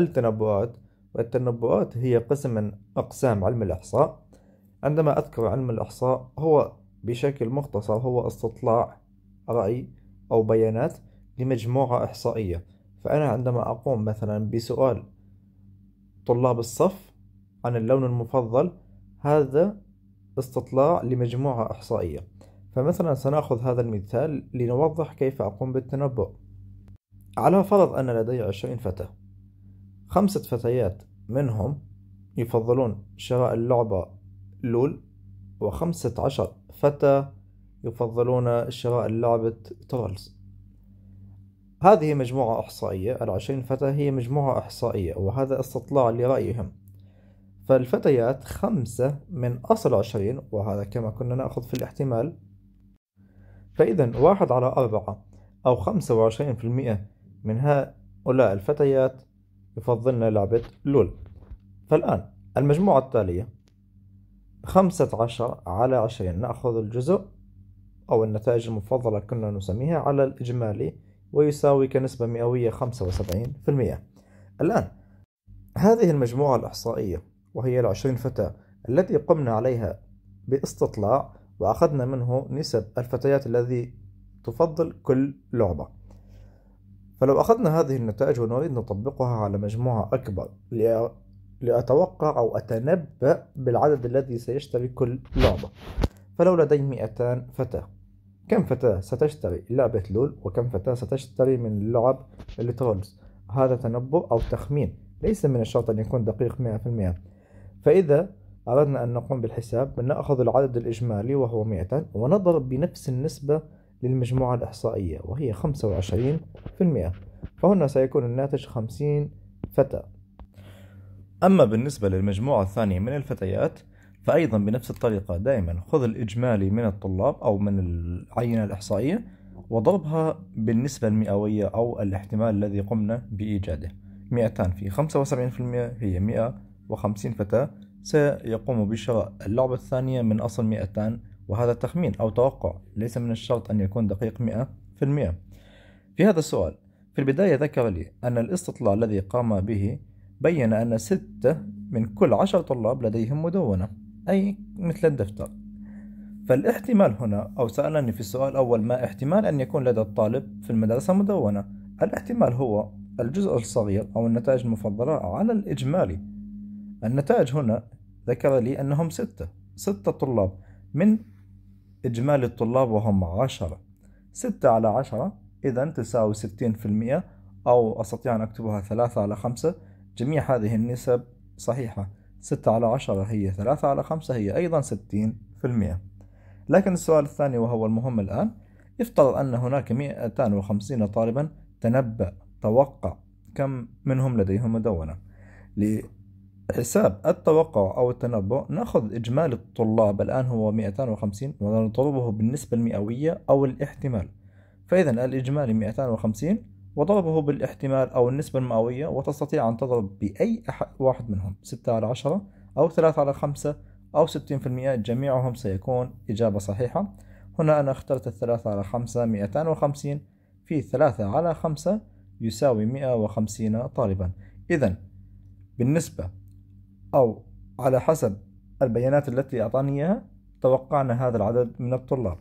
التنبؤات والتنبؤات هي قسم من أقسام علم الإحصاء عندما أذكر علم الإحصاء هو بشكل مختصر هو استطلاع رأي أو بيانات لمجموعة إحصائية فأنا عندما أقوم مثلا بسؤال طلاب الصف عن اللون المفضل هذا استطلاع لمجموعة إحصائية فمثلا سنأخذ هذا المثال لنوضح كيف أقوم بالتنبؤ على فرض أن لدي عشرين فتاة خمسة فتيات منهم يفضلون شراء اللعبة لول وخمسة عشر فتى يفضلون شراء لعبة ترولز هذه مجموعة إحصائية العشرين فتى هي مجموعة إحصائية وهذا استطلاع لرأيهم فالفتيات خمسة من أصل عشرين وهذا كما كنا نأخذ في الاحتمال فإذا واحد على أربعة أو خمسة وعشرين في المئة من هؤلاء الفتيات يفضلنا لعبة لول فالآن المجموعة التالية خمسة عشر على عشرين نأخذ الجزء أو النتائج المفضلة كنا نسميها على الإجمالي ويساوي كنسبة مئوية خمسة وسبعين في المئة الآن هذه المجموعة الإحصائية وهي العشرين فتاة التي قمنا عليها باستطلاع وأخذنا منه نسب الفتيات الذي تفضل كل لعبة فلو أخذنا هذه النتائج ونريد نطبقها على مجموعة أكبر لأتوقع أو أتنبأ بالعدد الذي سيشتري كل لعبة فلو لدي 200 فتاة كم فتاة ستشتري لعبة لول وكم فتاة ستشتري من لعب الترولز هذا تنبؤ أو تخمين ليس من الشرط أن يكون دقيق 100% فإذا أردنا أن نقوم بالحساب نأخذ العدد الإجمالي وهو 200 ونضرب بنفس النسبة للمجموعة الإحصائية وهي 25% فهنا سيكون الناتج 50 فتى أما بالنسبة للمجموعة الثانية من الفتيات فأيضا بنفس الطريقة دائما خذ الإجمالي من الطلاب أو من العينة الإحصائية وضربها بالنسبة المئوية أو الاحتمال الذي قمنا بإيجاده 200 في 75% هي 150 فتاة سيقوم بشراء اللعبة الثانية من أصل 200 وهذا تخمين أو توقع ليس من الشرط أن يكون دقيق مئة في المئة في هذا السؤال في البداية ذكر لي أن الاستطلاع الذي قام به بين أن ستة من كل عشر طلاب لديهم مدونة أي مثل الدفتر فالاحتمال هنا أو سألني في السؤال الأول ما احتمال أن يكون لدى الطالب في المدرسة مدونة الاحتمال هو الجزء الصغير أو النتائج المفضلة على الإجمالي النتائج هنا ذكر لي أنهم ستة ستة طلاب من إجمالي الطلاب وهم عشرة ستة على عشرة إذا تساوي ستين في المئة أو أستطيع أن أكتبها ثلاثة على خمسة جميع هذه النسب صحيحة ستة على عشرة هي ثلاثة على خمسة هي أيضا ستين في المئة لكن السؤال الثاني وهو المهم الآن افترض أن هناك 250 طالبا تنبأ توقع كم منهم لديهم مدونة حساب التوقع أو التنبؤ نأخذ إجمالي الطلاب الآن هو 250 ونطلبه بالنسبة المئوية أو الاحتمال فإذا الإجمالي 250 وضربه بالاحتمال أو النسبة المئوية وتستطيع أن تضرب بأي أحد واحد منهم 6 على 10 أو 3 على 5 أو 60% جميعهم سيكون إجابة صحيحة هنا أنا اخترت الثلاثة على خمسة 250 في ثلاثة على خمسة يساوي 150 طالبا إذا بالنسبة أو على حسب البيانات التي أعطاني إياها توقعنا هذا العدد من الطلاب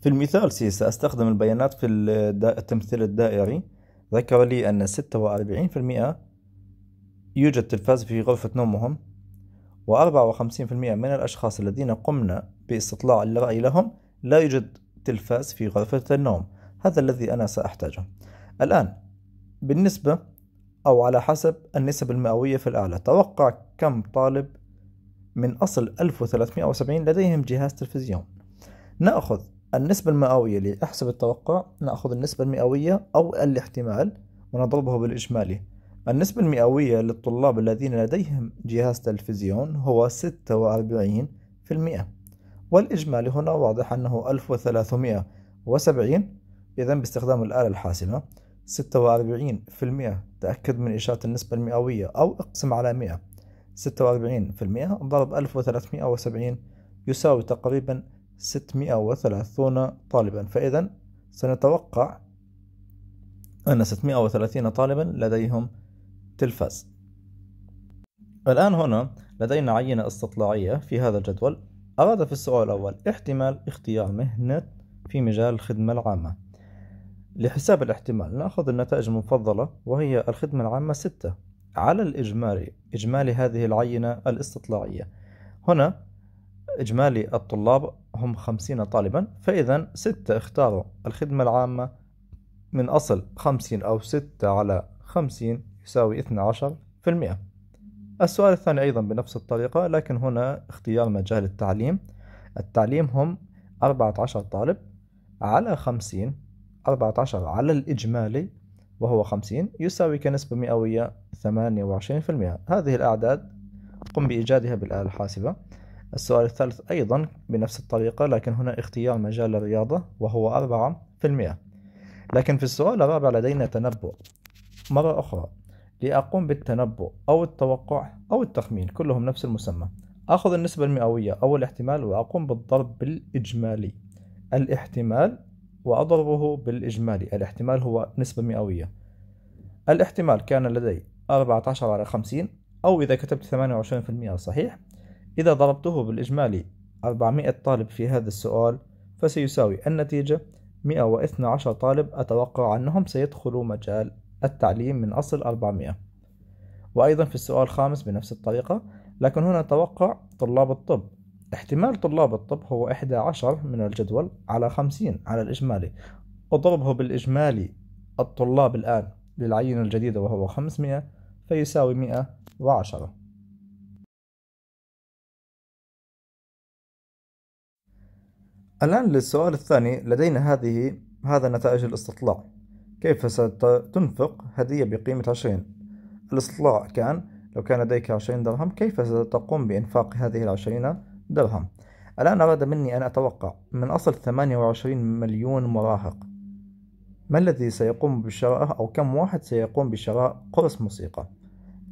في المثال سي سأستخدم البيانات في التمثيل الدائري ذكر لي أن 46% يوجد تلفاز في غرفة نومهم و54% من الأشخاص الذين قمنا باستطلاع الرأي لهم لا يوجد تلفاز في غرفة النوم هذا الذي أنا سأحتاجه الآن بالنسبة أو على حسب النسب المئوية في الآلة توقع كم طالب من أصل 1370 لديهم جهاز تلفزيون نأخذ النسبة المئوية لحسب التوقع نأخذ النسبة المئوية أو الاحتمال ونضربه بالإجمالي النسبة المئوية للطلاب الذين لديهم جهاز تلفزيون هو 46% والإجمالي هنا واضح أنه 1370 إذا باستخدام الآلة الحاسبة 46 تأكد من إشارة النسبة المئوية أو اقسم على 100 46 ضرب 1370 يساوي تقريبا 630 طالبا فإذا سنتوقع أن 630 طالبا لديهم تلفاز الآن هنا لدينا عينة استطلاعية في هذا الجدول أراد في السؤال الأول احتمال اختيار مهنة في مجال الخدمة العامة لحساب الاحتمال نأخذ النتائج المفضلة وهي الخدمة العامة 6 على الإجمالي إجمالي هذه العينة الاستطلاعية هنا إجمالي الطلاب هم خمسين طالبا فإذا ستة اختاروا الخدمة العامة من أصل خمسين أو ستة على خمسين يساوي اثنى عشر في المئة السؤال الثاني أيضا بنفس الطريقة لكن هنا اختيار مجال التعليم التعليم هم أربعة عشر طالب على خمسين 14 على الإجمالي وهو 50 يساوي كنسبة مئوية 28% هذه الأعداد قم بإيجادها بالآلة الحاسبة السؤال الثالث أيضا بنفس الطريقة لكن هنا اختيار مجال الرياضة وهو 4% لكن في السؤال الرابع لدينا تنبؤ مرة أخرى لأقوم بالتنبؤ أو التوقع أو التخمين كلهم نفس المسمى أخذ النسبة المئوية أو الاحتمال وأقوم بالضرب بالإجمالي الاحتمال وأضربه بالإجمالي الاحتمال هو نسبة مئوية الاحتمال كان لدي 14 على 50 أو إذا كتبت 28% صحيح إذا ضربته بالإجمالي 400 طالب في هذا السؤال فسيساوي النتيجة 112 طالب أتوقع أنهم سيدخلوا مجال التعليم من أصل 400 وأيضا في السؤال الخامس بنفس الطريقة لكن هنا توقع طلاب الطب احتمال طلاب الطب هو 11 من الجدول على 50 على الإجمالي أضربه بالإجمالي الطلاب الآن للعينة الجديدة وهو 500 فيساوي 110 الآن للسؤال الثاني لدينا هذه هذا نتائج الاستطلاع كيف ستنفق هدية بقيمة 20 الاستطلاع كان لو كان لديك 20 درهم كيف ستقوم بإنفاق هذه العشرين درهم الآن أراد مني أن أتوقع من أصل 28 مليون مراهق ما الذي سيقوم بشرائه أو كم واحد سيقوم بشراء قرص موسيقى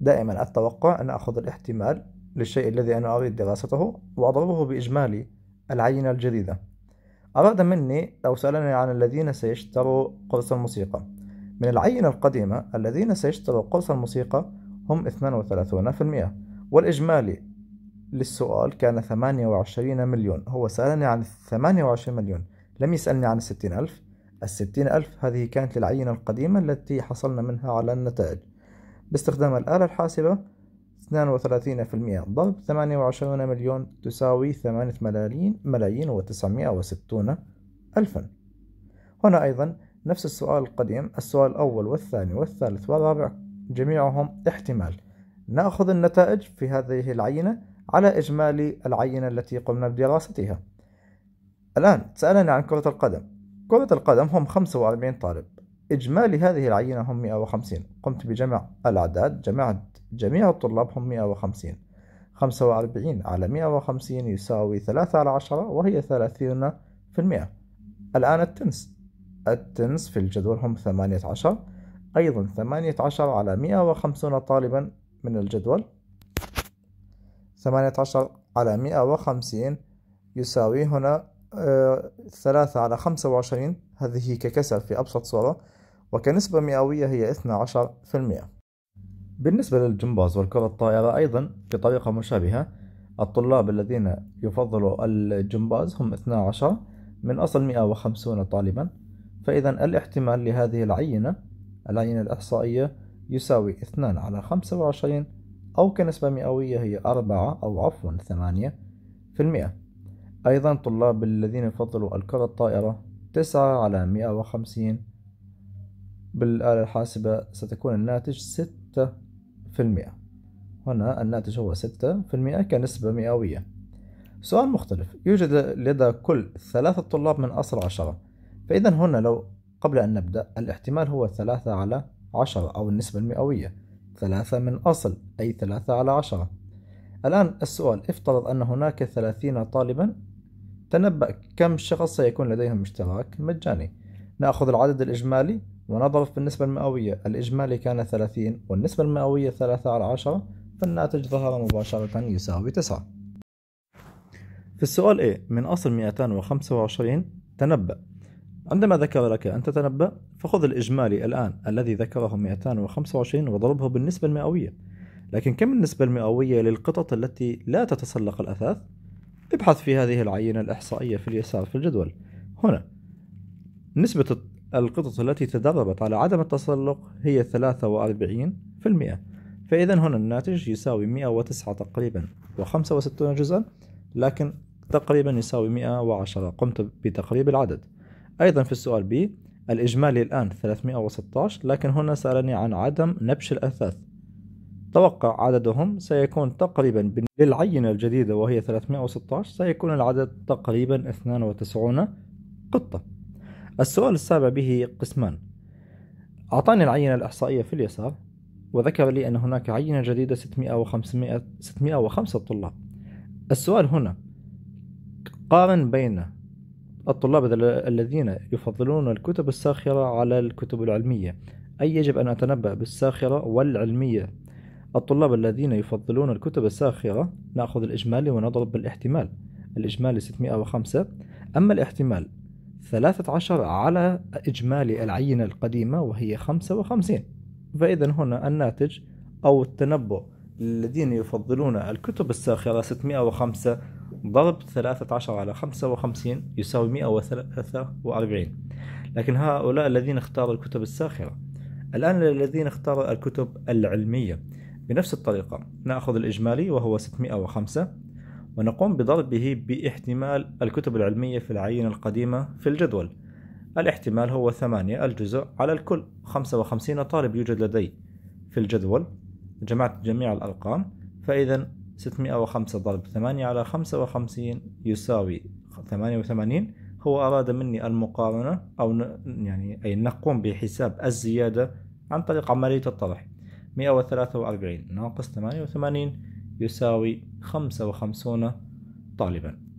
دائما أتوقع أن أخذ الاحتمال للشيء الذي أنا أريد دراسته وأضربه بإجمالي العينة الجديدة أراد مني أو سألني عن الذين سيشتروا قرص الموسيقى من العينة القديمة الذين سيشتروا قرص الموسيقى هم 32% والإجمالي للسؤال كان 28 مليون هو سألني عن 28 مليون لم يسألني عن الستين ألف الستين ألف هذه كانت للعينة القديمة التي حصلنا منها على النتائج باستخدام الآلة الحاسبة 32% ضرب 28 مليون تساوي 8 ملايين ملايين و960 ألفا هنا أيضا نفس السؤال القديم السؤال الأول والثاني والثالث والرابع جميعهم احتمال نأخذ النتائج في هذه العينة على إجمالي العينة التي قمنا بدراستها الآن سألني عن كرة القدم كرة القدم هم 45 طالب إجمالي هذه العينة هم 150 قمت بجمع الأعداد جمعت جميع الطلاب هم 150 45 على 150 يساوي 3 على 10 وهي 30 في المئة الآن التنس التنس في الجدول هم 18 أيضا 18 على 150 طالبا من الجدول ثمانية عشر على مئة وخمسين يساوي هنا آه، ثلاثة على خمسة وعشرين هذه ككسر في أبسط صورة وكنسبة مئوية هي اثنا عشر في المئة بالنسبة للجمباز والكرة الطائرة أيضا بطريقة مشابهة الطلاب الذين يفضلوا الجمباز هم اثنا عشر من أصل مئة وخمسون طالبا فإذا الاحتمال لهذه العينة العينة الإحصائية يساوي اثنان على خمسة وعشرين أو كنسبة مئوية هي أربعة أو عفوا ثمانية في المئة أيضا طلاب الذين فضلوا الكرة الطائرة تسعة على مئة وخمسين بالآلة الحاسبة ستكون الناتج ستة في المئة هنا الناتج هو ستة في المئة كنسبة مئوية سؤال مختلف يوجد لدى كل ثلاثة طلاب من أصل عشرة فإذا هنا لو قبل أن نبدأ الاحتمال هو ثلاثة على عشرة أو النسبة المئوية ثلاثة من أصل أي ثلاثة على عشرة الآن السؤال افترض أن هناك ثلاثين طالبا تنبأ كم شخص سيكون لديهم اشتراك مجاني نأخذ العدد الإجمالي ونضرب بالنسبة المئوية الإجمالي كان ثلاثين والنسبة المئوية ثلاثة على عشرة فالناتج ظهر مباشرة يساوي تسعة في السؤال A من أصل 225 تنبأ عندما ذكر لك أن تتنبأ فخذ الإجمالي الآن الذي ذكره 225 وضربه بالنسبة المئوية لكن كم النسبة المئوية للقطط التي لا تتسلق الأثاث؟ ابحث في هذه العينة الإحصائية في اليسار في الجدول هنا نسبة القطط التي تدربت على عدم التسلق هي 43% فإذا هنا الناتج يساوي 109 تقريبا و65 جزءا لكن تقريبا يساوي 110 قمت بتقريب العدد أيضا في السؤال بي الإجمالي الآن 316 لكن هنا سألني عن عدم نبش الأثاث توقع عددهم سيكون تقريبا للعينة الجديدة وهي 316 سيكون العدد تقريبا 92 قطة السؤال السابع به قسمان أعطاني العينة الإحصائية في اليسار وذكر لي أن هناك عينة جديدة 600 و 500 605 طلاب السؤال هنا قارن بين الطلاب الذين يفضلون الكتب الساخرة على الكتب العلمية أي يجب أن أتنبأ بالساخرة والعلمية الطلاب الذين يفضلون الكتب الساخرة نأخذ الإجمالي ونضرب بالاحتمال الإجمالي 605 أما الاحتمال 13 على إجمالي العينة القديمة وهي 55 فإذا هنا الناتج أو التنبؤ للذين يفضلون الكتب الساخرة 605 ضرب 13 على 55 يساوي 143 لكن هؤلاء الذين اختاروا الكتب الساخرة الآن الذين اختاروا الكتب العلمية بنفس الطريقة نأخذ الإجمالي وهو 605 ونقوم بضربه باحتمال الكتب العلمية في العينة القديمة في الجدول الاحتمال هو 8 الجزء على الكل 55 طالب يوجد لدي في الجدول جمعت جميع الأرقام فإذا 605 ضرب 8 على 55 يساوي 88 هو أراد مني المقارنة أو يعني أي نقوم بحساب الزيادة عن طريق عملية الطرح 143 ناقص 88 يساوي 55 طالبا